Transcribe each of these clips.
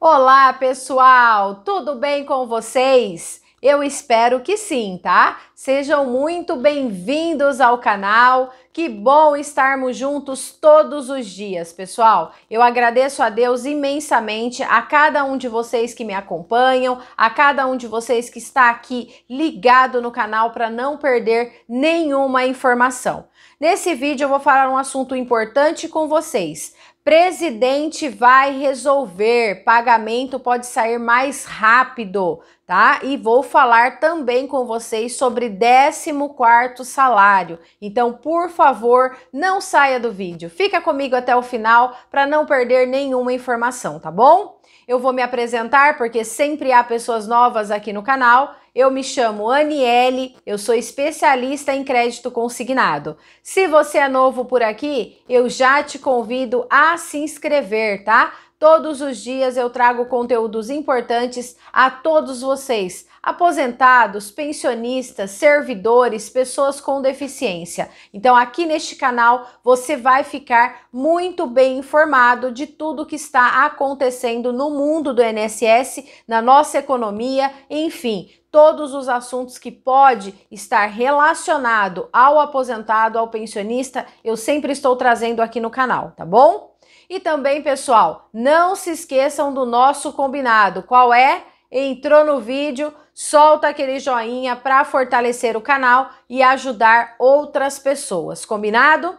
Olá, pessoal! Tudo bem com vocês? Eu espero que sim, tá? Sejam muito bem-vindos ao canal. Que bom estarmos juntos todos os dias, pessoal. Eu agradeço a Deus imensamente a cada um de vocês que me acompanham, a cada um de vocês que está aqui ligado no canal para não perder nenhuma informação. Nesse vídeo eu vou falar um assunto importante com vocês. Presidente vai resolver, pagamento pode sair mais rápido tá? E vou falar também com vocês sobre 14º salário. Então, por favor, não saia do vídeo. Fica comigo até o final para não perder nenhuma informação, tá bom? Eu vou me apresentar porque sempre há pessoas novas aqui no canal. Eu me chamo Aniele, eu sou especialista em crédito consignado. Se você é novo por aqui, eu já te convido a se inscrever, tá? Todos os dias eu trago conteúdos importantes a todos vocês, aposentados, pensionistas, servidores, pessoas com deficiência. Então, aqui neste canal você vai ficar muito bem informado de tudo que está acontecendo no mundo do NSS, na nossa economia, enfim, todos os assuntos que pode estar relacionado ao aposentado, ao pensionista, eu sempre estou trazendo aqui no canal, tá bom? E também, pessoal, não se esqueçam do nosso combinado. Qual é? Entrou no vídeo, solta aquele joinha para fortalecer o canal e ajudar outras pessoas, combinado?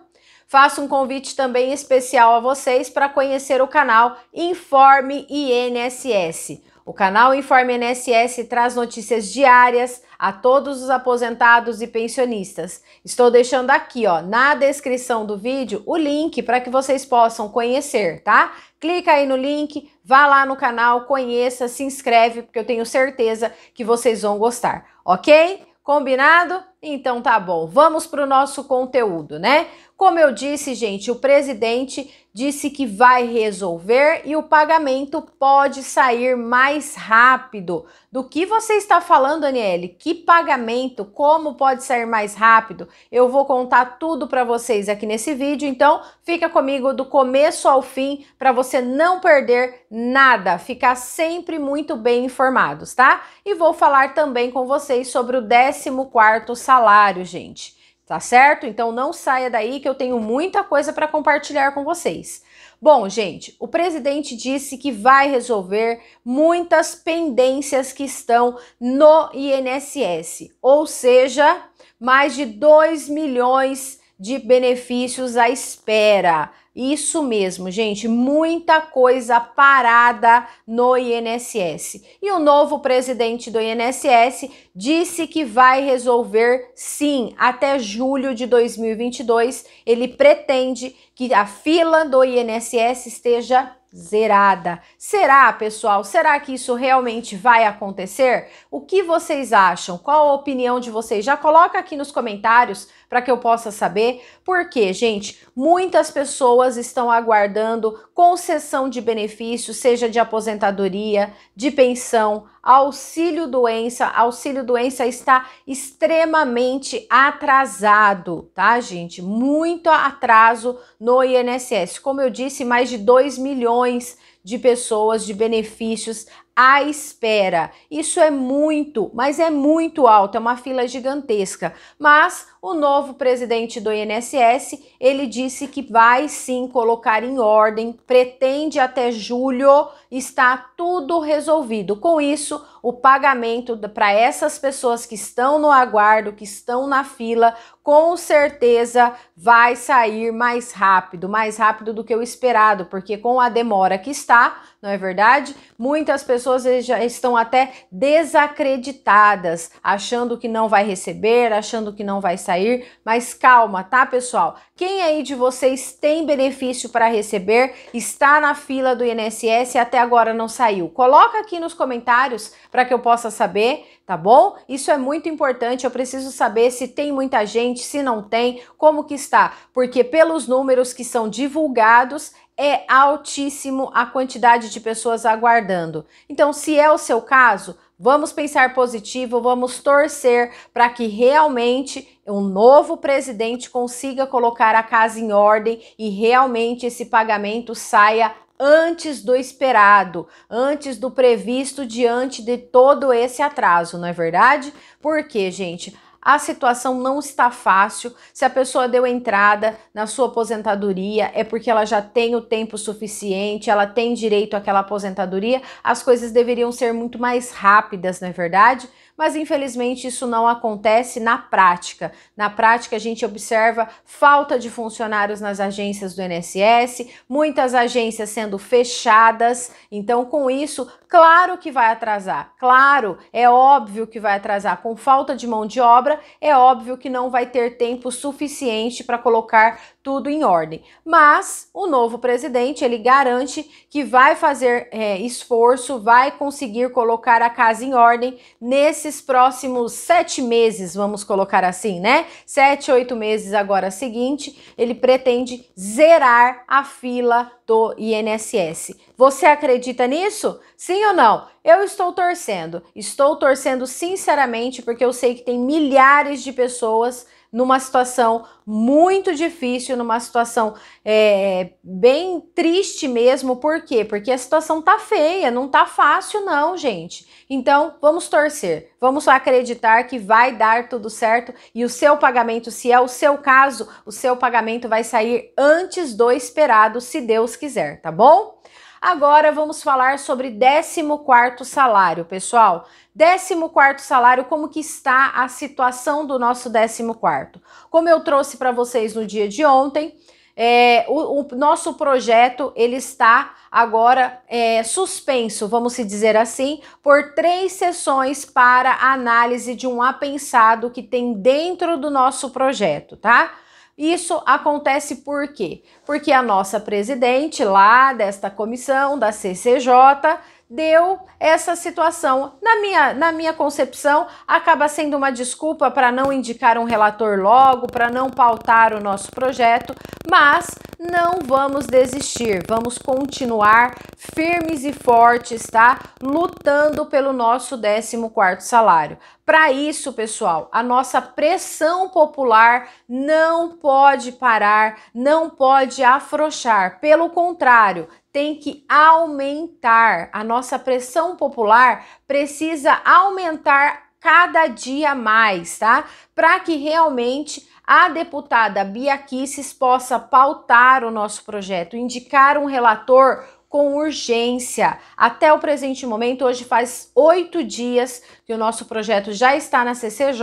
Faço um convite também especial a vocês para conhecer o canal Informe INSS o canal Informe NSS traz notícias diárias a todos os aposentados e pensionistas. Estou deixando aqui, ó, na descrição do vídeo, o link para que vocês possam conhecer, tá? Clica aí no link, vá lá no canal, conheça, se inscreve, porque eu tenho certeza que vocês vão gostar, ok? Combinado? Então tá bom. Vamos para o nosso conteúdo, né? Como eu disse, gente, o presidente disse que vai resolver e o pagamento pode sair mais rápido. Do que você está falando, Aniele? Que pagamento? Como pode sair mais rápido? Eu vou contar tudo para vocês aqui nesse vídeo, então fica comigo do começo ao fim para você não perder nada, ficar sempre muito bem informados, tá? E vou falar também com vocês sobre o 14º salário, gente tá certo? Então não saia daí que eu tenho muita coisa para compartilhar com vocês. Bom, gente, o presidente disse que vai resolver muitas pendências que estão no INSS, ou seja, mais de 2 milhões de benefícios à espera. Isso mesmo, gente, muita coisa parada no INSS. E o novo presidente do INSS disse que vai resolver sim, até julho de 2022, ele pretende que a fila do INSS esteja zerada. Será, pessoal? Será que isso realmente vai acontecer? O que vocês acham? Qual a opinião de vocês? Já coloca aqui nos comentários para que eu possa saber? Porque, gente, muitas pessoas estão aguardando concessão de benefícios, seja de aposentadoria, de pensão, auxílio doença. Auxílio doença está extremamente atrasado, tá, gente? Muito atraso no INSS. Como eu disse, mais de 2 milhões de pessoas, de benefícios à espera. Isso é muito, mas é muito alto, é uma fila gigantesca. Mas o novo presidente do INSS, ele disse que vai sim colocar em ordem, pretende até julho estar tudo resolvido. Com isso, o pagamento para essas pessoas que estão no aguardo, que estão na fila, com certeza vai sair mais rápido, mais rápido do que o esperado, porque com a demora que está tá? não é verdade? Muitas pessoas já estão até desacreditadas, achando que não vai receber, achando que não vai sair, mas calma, tá, pessoal? Quem aí de vocês tem benefício para receber, está na fila do INSS e até agora não saiu? Coloca aqui nos comentários para que eu possa saber, tá bom? Isso é muito importante, eu preciso saber se tem muita gente, se não tem, como que está, porque pelos números que são divulgados, é altíssimo a quantidade de de pessoas aguardando. Então, se é o seu caso, vamos pensar positivo, vamos torcer para que realmente um novo presidente consiga colocar a casa em ordem e realmente esse pagamento saia antes do esperado, antes do previsto, diante de todo esse atraso, não é verdade? Porque, gente, a situação não está fácil. Se a pessoa deu entrada na sua aposentadoria, é porque ela já tem o tempo suficiente, ela tem direito àquela aposentadoria. As coisas deveriam ser muito mais rápidas, não é verdade? mas infelizmente isso não acontece na prática. Na prática, a gente observa falta de funcionários nas agências do INSS, muitas agências sendo fechadas, então com isso, claro que vai atrasar, claro, é óbvio que vai atrasar. Com falta de mão de obra, é óbvio que não vai ter tempo suficiente para colocar tudo em ordem. Mas o novo presidente, ele garante que vai fazer é, esforço, vai conseguir colocar a casa em ordem nesses próximos sete meses, vamos colocar assim, né? Sete, oito meses agora seguinte, ele pretende zerar a fila do INSS. Você acredita nisso? Sim ou não? Eu estou torcendo. Estou torcendo sinceramente porque eu sei que tem milhares de pessoas numa situação muito difícil, numa situação é, bem triste mesmo. Por quê? Porque a situação tá feia, não tá fácil, não, gente. Então, vamos torcer, vamos acreditar que vai dar tudo certo e o seu pagamento, se é o seu caso, o seu pagamento vai sair antes do esperado, se Deus quiser, tá bom? Agora vamos falar sobre 14º salário, pessoal. 14º salário, como que está a situação do nosso 14º? Como eu trouxe para vocês no dia de ontem, é, o, o, nosso projeto ele está agora é, suspenso, vamos se dizer assim, por três sessões para análise de um apensado que tem dentro do nosso projeto, tá? Isso acontece por quê? Porque a nossa presidente lá desta comissão da CCJ deu essa situação. Na minha, na minha concepção, acaba sendo uma desculpa para não indicar um relator logo, para não pautar o nosso projeto, mas não vamos desistir, vamos continuar firmes e fortes, tá? Lutando pelo nosso 14 salário. Para isso, pessoal, a nossa pressão popular não pode parar, não pode afrouxar. Pelo contrário, tem que aumentar. A nossa pressão popular precisa aumentar cada dia mais, tá? Para que realmente a deputada Bia Kisses possa pautar o nosso projeto, indicar um relator com urgência. Até o presente momento, hoje faz oito dias que o nosso projeto já está na CCJ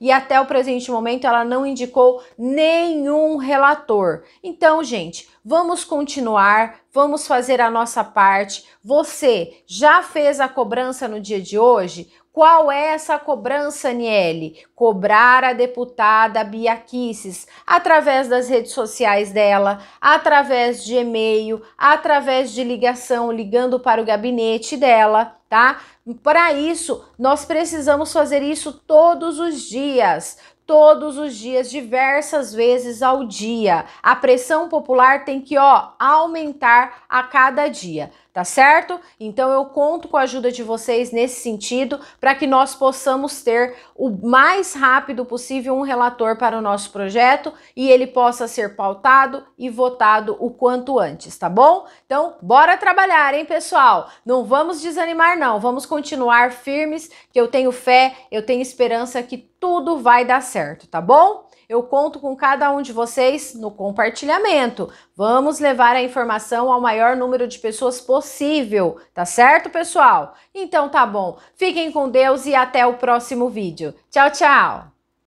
e até o presente momento ela não indicou nenhum relator. Então, gente, vamos continuar, vamos fazer a nossa parte. Você já fez a cobrança no dia de hoje? Qual é essa cobrança, Niele? Cobrar a deputada Bia Kicis através das redes sociais dela, através de e-mail, através de ligação, ligando para o gabinete dela, tá? Para isso, nós precisamos fazer isso todos os dias todos os dias, diversas vezes ao dia. A pressão popular tem que ó, aumentar a cada dia tá certo? Então eu conto com a ajuda de vocês nesse sentido para que nós possamos ter o mais rápido possível um relator para o nosso projeto e ele possa ser pautado e votado o quanto antes, tá bom? Então, bora trabalhar, hein, pessoal? Não vamos desanimar não, vamos continuar firmes, que eu tenho fé, eu tenho esperança que tudo vai dar certo, tá bom? Eu conto com cada um de vocês no compartilhamento. Vamos levar a informação ao maior número de pessoas possível, tá certo, pessoal? Então tá bom. Fiquem com Deus e até o próximo vídeo. Tchau, tchau!